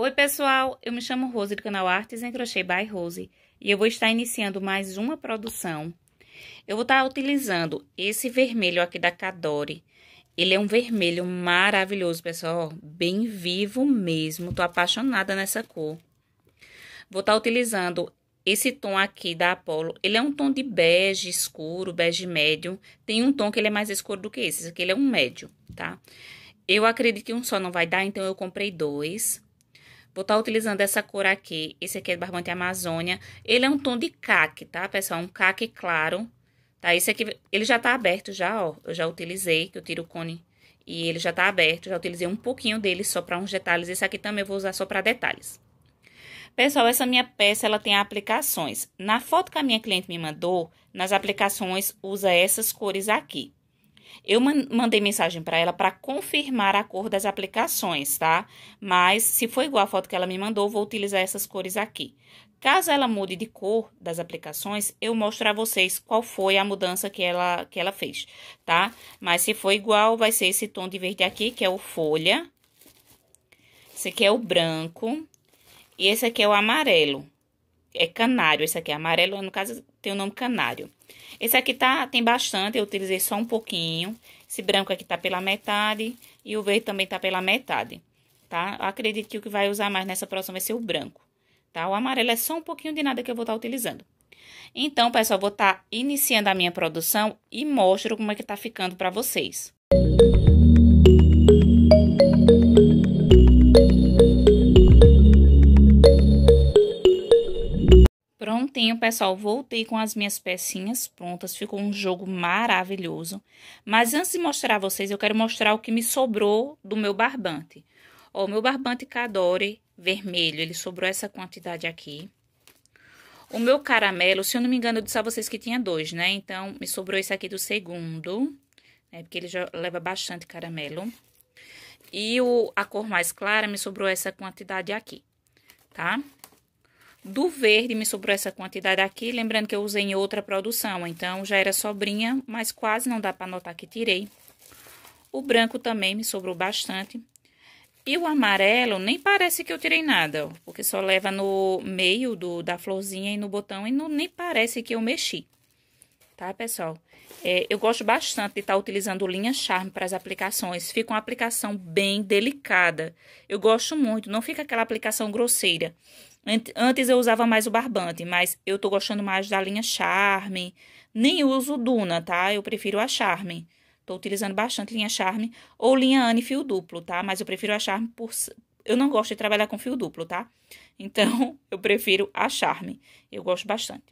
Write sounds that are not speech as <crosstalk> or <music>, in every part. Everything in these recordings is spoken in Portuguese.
Oi, pessoal! Eu me chamo Rose do canal Artes em Crochê by Rose e eu vou estar iniciando mais uma produção. Eu vou estar utilizando esse vermelho aqui da Cadore. Ele é um vermelho maravilhoso, pessoal, bem vivo mesmo. Tô apaixonada nessa cor. Vou estar utilizando esse tom aqui da Apollo. Ele é um tom de bege escuro, bege médio. Tem um tom que ele é mais escuro do que esse, esse aqui ele é um médio, tá? Eu acredito que um só não vai dar, então eu comprei dois. Vou estar tá utilizando essa cor aqui. Esse aqui é de barbante Amazônia. Ele é um tom de caque, tá, pessoal? Um caque claro, tá? Esse aqui, ele já tá aberto já, ó. Eu já utilizei, que eu tiro o cone e ele já tá aberto. Já utilizei um pouquinho dele só para uns detalhes. Esse aqui também eu vou usar só para detalhes. Pessoal, essa minha peça, ela tem aplicações. Na foto que a minha cliente me mandou, nas aplicações, usa essas cores aqui. Eu mandei mensagem para ela para confirmar a cor das aplicações, tá? Mas se for igual a foto que ela me mandou, vou utilizar essas cores aqui. Caso ela mude de cor das aplicações, eu mostro a vocês qual foi a mudança que ela, que ela fez, tá? Mas se for igual, vai ser esse tom de verde aqui, que é o folha. Esse aqui é o branco. E esse aqui é o amarelo é canário. Esse aqui é amarelo, no caso tem o nome canário. Esse aqui tá, tem bastante, eu utilizei só um pouquinho. Esse branco aqui tá pela metade e o verde também tá pela metade, tá? Eu acredito que o que vai usar mais nessa próxima vai ser o branco, tá? O amarelo é só um pouquinho de nada que eu vou estar tá utilizando. Então, pessoal, vou estar tá iniciando a minha produção e mostro como é que tá ficando para vocês. Música Prontinho, pessoal, é voltei com as minhas pecinhas prontas, ficou um jogo maravilhoso. Mas antes de mostrar a vocês, eu quero mostrar o que me sobrou do meu barbante. Ó, o meu barbante Cadore vermelho, ele sobrou essa quantidade aqui. O meu caramelo, se eu não me engano, eu disse a vocês que tinha dois, né? Então, me sobrou esse aqui do segundo, né? Porque ele já leva bastante caramelo. E o, a cor mais clara, me sobrou essa quantidade aqui, tá? Tá? Do verde me sobrou essa quantidade aqui, lembrando que eu usei em outra produção, então já era sobrinha, mas quase não dá para notar que tirei. O branco também me sobrou bastante. E o amarelo nem parece que eu tirei nada, porque só leva no meio do, da florzinha e no botão e não, nem parece que eu mexi. Tá, pessoal? É, eu gosto bastante de estar tá utilizando linha charme para as aplicações. Fica uma aplicação bem delicada. Eu gosto muito, não fica aquela aplicação grosseira. Antes eu usava mais o barbante, mas eu tô gostando mais da linha Charme. Nem uso Duna, tá? Eu prefiro a Charme. Tô utilizando bastante linha Charme ou linha Anne fio duplo, tá? Mas eu prefiro a Charme por... Eu não gosto de trabalhar com fio duplo, tá? <laughs> Então, eu prefiro a Charme. Eu gosto bastante.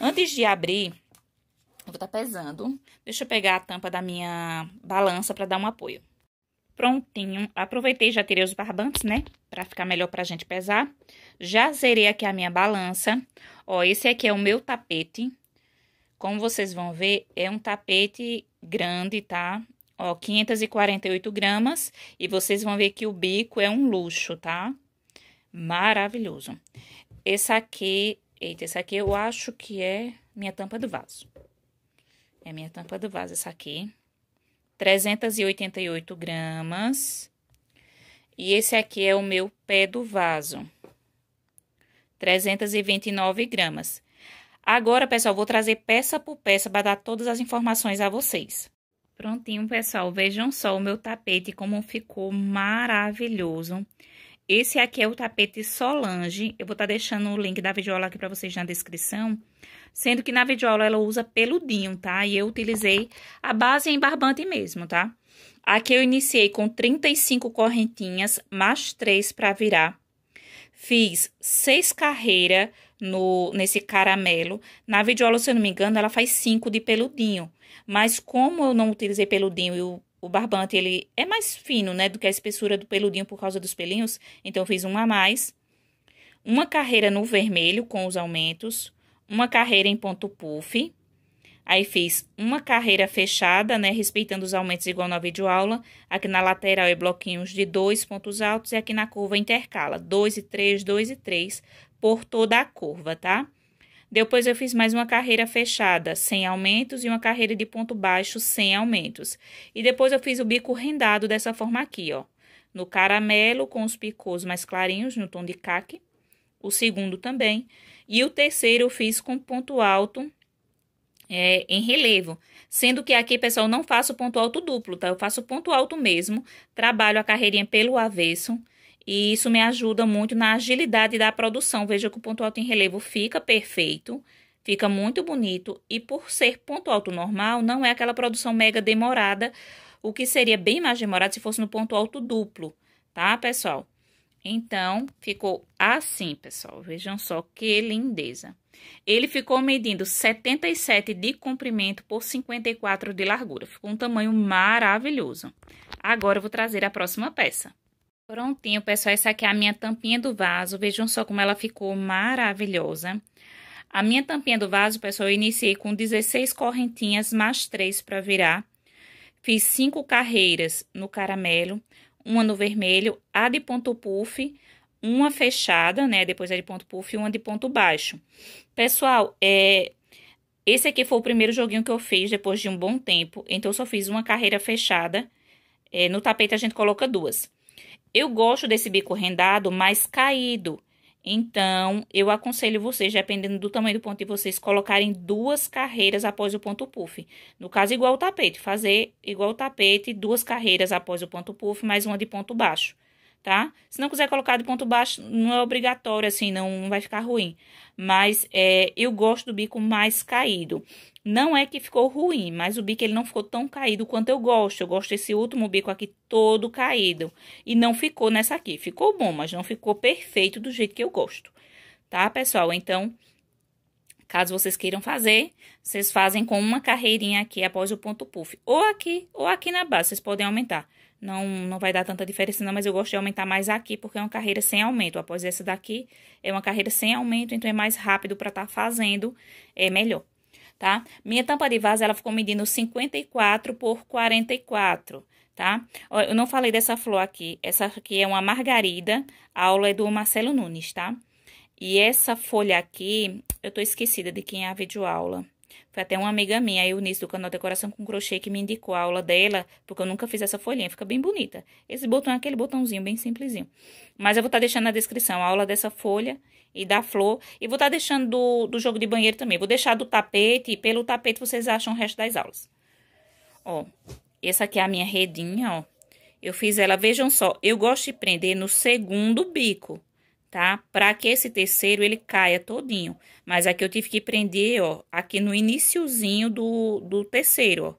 Antes de abrir, eu vou estar tá pesando. Deixa eu pegar a tampa da minha balança para dar um apoio prontinho. Aproveitei, já tirei os barbantes, né? Pra ficar melhor pra gente pesar. Já zerei aqui a minha balança. Ó, esse aqui é o meu tapete. Como vocês vão ver, é um tapete grande, tá? Ó, 548 gramas. E vocês vão ver que o bico é um luxo, tá? Maravilhoso. Esse aqui... Eita, esse aqui eu acho que é minha tampa do vaso. É minha tampa do vaso, essa aqui. 388 gramas. E esse aqui é o meu pé do vaso. 329 gramas. Agora, pessoal, vou trazer peça por peça para dar todas as informações a vocês. Prontinho, pessoal. Vejam só o meu tapete como ficou maravilhoso. Maravilhoso. Esse aqui é o tapete Solange. Eu vou estar tá deixando o link da videoaula aqui para vocês na descrição. Sendo que na videoaula ela usa peludinho, tá? E eu utilizei a base em barbante mesmo, tá? Aqui eu iniciei com 35 correntinhas, mais 3 para virar. Fiz 6 carreiras no, nesse caramelo. Na videoaula, se eu não me engano, ela faz 5 de peludinho. Mas como eu não utilizei peludinho, eu o barbante ele é mais fino, né, do que a espessura do peludinho por causa dos pelinhos, então eu fiz uma a mais. Uma carreira no vermelho com os aumentos, uma carreira em ponto puff. Aí fiz uma carreira fechada, né, respeitando os aumentos igual na videoaula. Aqui na lateral é bloquinhos de dois pontos altos e aqui na curva intercala, dois e três, dois e três, por toda a curva, tá? Depois eu fiz mais uma carreira fechada, sem aumentos, e uma carreira de ponto baixo, sem aumentos. E depois eu fiz o bico rendado dessa forma aqui, ó. No caramelo, com os picôs mais clarinhos, no tom de caque. O segundo também. E o terceiro eu fiz com ponto alto é, em relevo. Sendo que aqui, pessoal, não faço ponto alto duplo, tá? Eu faço ponto alto mesmo, trabalho a carreirinha pelo avesso e isso me ajuda muito na agilidade da produção. Veja que o ponto alto em relevo fica perfeito, fica muito bonito. E por ser ponto alto normal, não é aquela produção mega demorada, o que seria bem mais demorado se fosse no ponto alto duplo, tá, pessoal? Então, ficou assim, pessoal. Vejam só que lindeza. Ele ficou medindo 77 de comprimento por 54 de largura. Ficou um tamanho maravilhoso. Agora, eu vou trazer a próxima peça. Prontinho, pessoal. É essa aqui é a minha tampinha do vaso. Vejam só como ela ficou maravilhosa. A minha tampinha do vaso, pessoal, eu iniciei com 16 correntinhas mais 3 para virar. Fiz 5 carreiras no caramelo, uma no vermelho, a de ponto puff, uma fechada, né? Depois a de ponto puff e uma de ponto baixo. Pessoal, é... esse aqui foi o primeiro joguinho que eu fiz depois de um bom tempo. Então, eu só fiz uma carreira fechada. É... No tapete, a gente coloca duas. Eu gosto desse bico rendado mais caído. Então, eu aconselho vocês, dependendo do tamanho do ponto de vocês, colocarem duas carreiras após o ponto puff. No caso, igual o tapete, fazer igual o tapete, duas carreiras após o ponto puff, mais uma de ponto baixo, tá? Se não quiser colocar de ponto baixo, não é obrigatório, assim, não vai ficar ruim. Mas, é, eu gosto do bico mais caído. Não é que ficou ruim, mas o bico ele não ficou tão caído quanto eu gosto. Eu gosto desse último bico aqui todo caído. E não ficou nessa aqui. Ficou bom, mas não ficou perfeito do jeito que eu gosto. Tá, pessoal? Então, caso vocês queiram fazer, vocês fazem com uma carreirinha aqui após o ponto puff. Ou aqui, ou aqui na base. Vocês podem aumentar. Não, não vai dar tanta diferença não, mas eu gosto de aumentar mais aqui, porque é uma carreira sem aumento. Após essa daqui, é uma carreira sem aumento, então é mais rápido para estar tá fazendo, é melhor tá? Minha tampa de vaso, ela ficou medindo 54 por 44, tá? eu não falei dessa flor aqui, essa aqui é uma margarida, a aula é do Marcelo Nunes, tá? E essa folha aqui, eu tô esquecida de quem é a videoaula. Foi até uma amiga minha, a Eunice, do canal Decoração com Crochê, que me indicou a aula dela, porque eu nunca fiz essa folhinha, fica bem bonita. Esse botão é aquele botãozinho bem simplesinho. Mas eu vou estar tá deixando na descrição a aula dessa folha e da flor, e vou estar tá deixando do, do jogo de banheiro também. Vou deixar do tapete, e pelo tapete vocês acham o resto das aulas. Ó, essa aqui é a minha redinha, ó. Eu fiz ela, vejam só, eu gosto de prender no segundo bico tá? Para que esse terceiro ele caia todinho. Mas aqui eu tive que prender, ó, aqui no iníciozinho do, do terceiro, ó.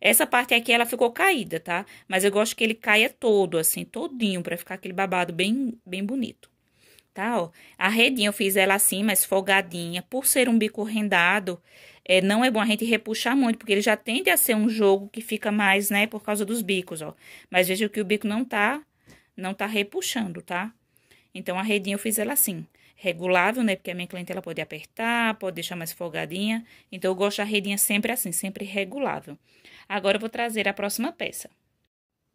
Essa parte aqui ela ficou caída, tá? Mas eu gosto que ele caia todo, assim, todinho, para ficar aquele babado bem, bem bonito. Tá, ó. A redinha eu fiz ela assim, mas folgadinha. Por ser um bico rendado, é, não é bom a gente repuxar muito, porque ele já tende a ser um jogo que fica mais, né, por causa dos bicos, ó. Mas veja que o bico não tá, não tá repuxando, tá? Então, a redinha eu fiz ela assim, regulável, né? Porque a minha cliente ela pode apertar, pode deixar mais folgadinha. Então, eu gosto da redinha sempre assim, sempre regulável. Agora, eu vou trazer a próxima peça.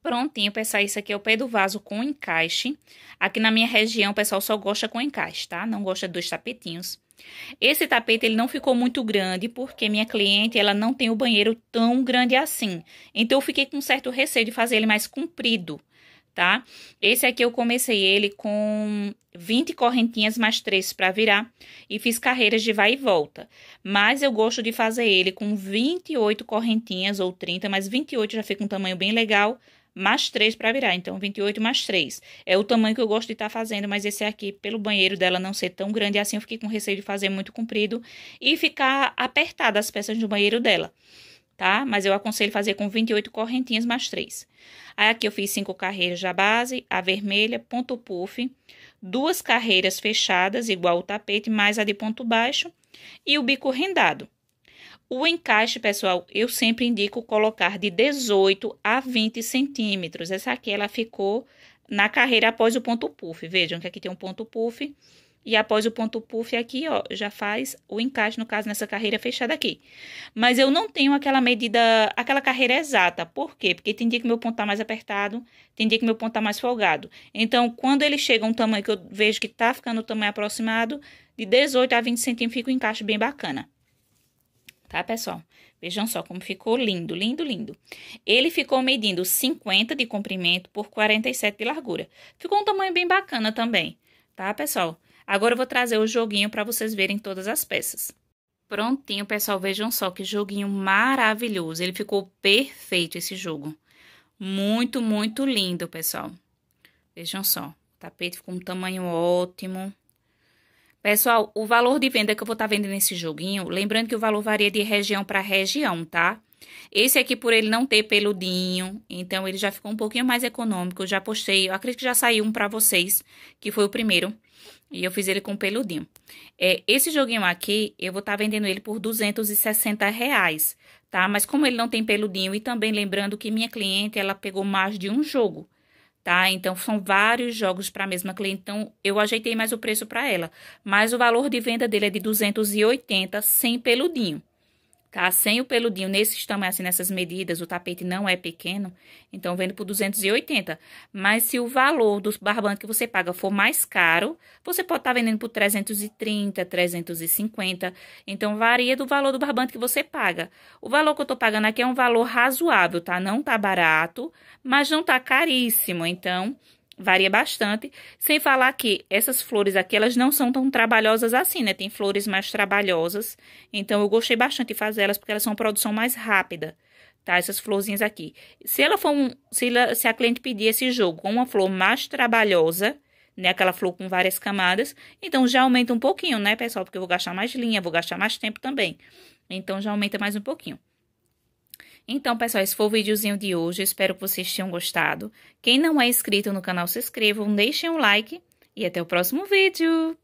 Prontinho, pessoal, isso aqui é o pé do vaso com encaixe. Aqui na minha região, o pessoal só gosta com encaixe, tá? Não gosta dos tapetinhos. Esse tapete ele não ficou muito grande porque minha cliente ela não tem o banheiro tão grande assim. Então eu fiquei com certo receio de fazer ele mais comprido tá? Esse aqui eu comecei ele com 20 correntinhas mais 3 para virar e fiz carreiras de vai e volta. Mas eu gosto de fazer ele com 28 correntinhas ou 30, mas 28 já fica um tamanho bem legal, mais 3 para virar, então 28 mais 3. É o tamanho que eu gosto de estar tá fazendo, mas esse aqui, pelo banheiro dela não ser tão grande assim, eu fiquei com receio de fazer muito comprido e ficar apertada as peças do banheiro dela tá? Mas eu aconselho fazer com 28 correntinhas mais 3. Aí aqui eu fiz cinco carreiras da base, a vermelha, ponto puff, duas carreiras fechadas, igual o tapete, mais a de ponto baixo, e o bico rendado. O encaixe, pessoal, eu sempre indico colocar de 18 a 20 centímetros. Essa aqui ela ficou na carreira após o ponto puff. Vejam que aqui tem um ponto puff e após o ponto puff aqui, ó, já faz o encaixe, no caso, nessa carreira fechada aqui. Mas eu não tenho aquela medida, aquela carreira exata. Por quê? Porque tem dia que meu ponto tá mais apertado, tem dia que meu ponto tá mais folgado. Então, quando ele chega a um tamanho que eu vejo que tá ficando o tamanho aproximado, de 18 a 20 centímetros fica o um encaixe bem bacana. Tá, pessoal? Vejam só como ficou lindo, lindo, lindo. Ele ficou medindo 50 de comprimento por 47 de largura. Ficou um tamanho bem bacana também, tá, pessoal? Agora eu vou trazer o joguinho para vocês verem todas as peças. Prontinho, pessoal, vejam só que joguinho maravilhoso. Ele ficou perfeito esse jogo. Muito, muito lindo, pessoal. Vejam só, o tapete ficou um tamanho ótimo. Pessoal, o valor de venda que eu vou estar tá vendendo nesse joguinho, lembrando que o valor varia de região para região, tá? Esse aqui, por ele não ter peludinho, então ele já ficou um pouquinho mais econômico. Eu já postei, eu acredito que já saiu um para vocês, que foi o primeiro. E eu fiz ele com peludinho. É, esse joguinho aqui, eu vou estar tá vendendo ele por 260 reais, tá? Mas como ele não tem peludinho, e também lembrando que minha cliente, ela pegou mais de um jogo, tá? Então, são vários jogos para a mesma cliente, então eu ajeitei mais o preço para ela. Mas o valor de venda dele é de 280 sem peludinho tá? Sem o peludinho, nesses tamanhos, assim, nessas medidas, o tapete não é pequeno, então vendo por 280. Mas se o valor dos barbantes que você paga for mais caro, você pode estar tá vendendo por 330, 350. Então varia do valor do barbante que você paga. O valor que eu tô pagando aqui é um valor razoável, tá? Não tá barato, mas não tá caríssimo. Então, Varia bastante, sem falar que essas flores aqui, elas não são tão trabalhosas assim, né? Tem flores mais trabalhosas, então eu gostei bastante de fazer elas, porque elas são produção mais rápida, tá? Essas florzinhas aqui. Se ela for, um, se, ela, se a cliente pedir esse jogo com uma flor mais trabalhosa, né? Aquela flor com várias camadas, então já aumenta um pouquinho, né, pessoal? Porque eu vou gastar mais linha, vou gastar mais tempo também. Então, já aumenta mais um pouquinho. Então, pessoal, esse foi o videozinho de hoje. Espero que vocês tenham gostado. Quem não é inscrito no canal, se inscrevam, deixem um like e até o próximo vídeo.